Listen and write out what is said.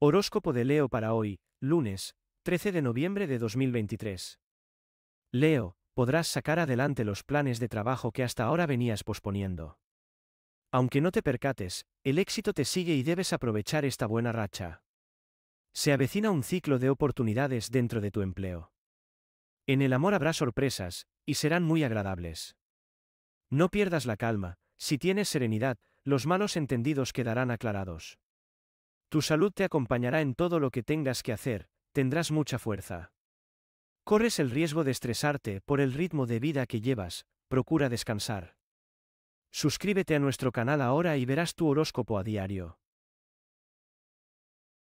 Horóscopo de Leo para hoy, lunes, 13 de noviembre de 2023. Leo, podrás sacar adelante los planes de trabajo que hasta ahora venías posponiendo. Aunque no te percates, el éxito te sigue y debes aprovechar esta buena racha. Se avecina un ciclo de oportunidades dentro de tu empleo. En el amor habrá sorpresas, y serán muy agradables. No pierdas la calma, si tienes serenidad, los malos entendidos quedarán aclarados. Tu salud te acompañará en todo lo que tengas que hacer, tendrás mucha fuerza. Corres el riesgo de estresarte por el ritmo de vida que llevas, procura descansar. Suscríbete a nuestro canal ahora y verás tu horóscopo a diario.